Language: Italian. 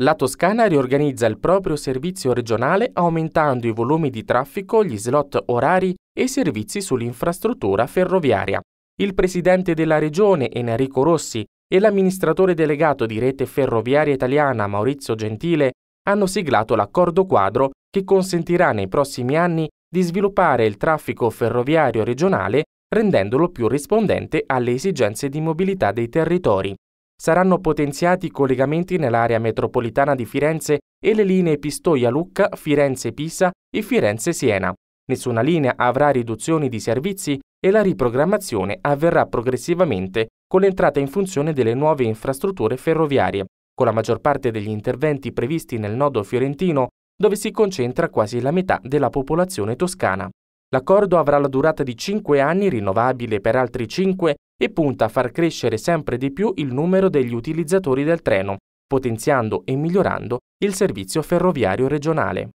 La Toscana riorganizza il proprio servizio regionale aumentando i volumi di traffico, gli slot orari e i servizi sull'infrastruttura ferroviaria. Il presidente della regione Enrico Rossi e l'amministratore delegato di Rete Ferroviaria Italiana Maurizio Gentile hanno siglato l'accordo quadro che consentirà nei prossimi anni di sviluppare il traffico ferroviario regionale rendendolo più rispondente alle esigenze di mobilità dei territori. Saranno potenziati i collegamenti nell'area metropolitana di Firenze e le linee Pistoia-Lucca, Firenze-Pisa e Firenze-Siena. Nessuna linea avrà riduzioni di servizi e la riprogrammazione avverrà progressivamente con l'entrata in funzione delle nuove infrastrutture ferroviarie, con la maggior parte degli interventi previsti nel nodo fiorentino, dove si concentra quasi la metà della popolazione toscana. L'accordo avrà la durata di 5 anni, rinnovabile per altri 5, e punta a far crescere sempre di più il numero degli utilizzatori del treno, potenziando e migliorando il servizio ferroviario regionale.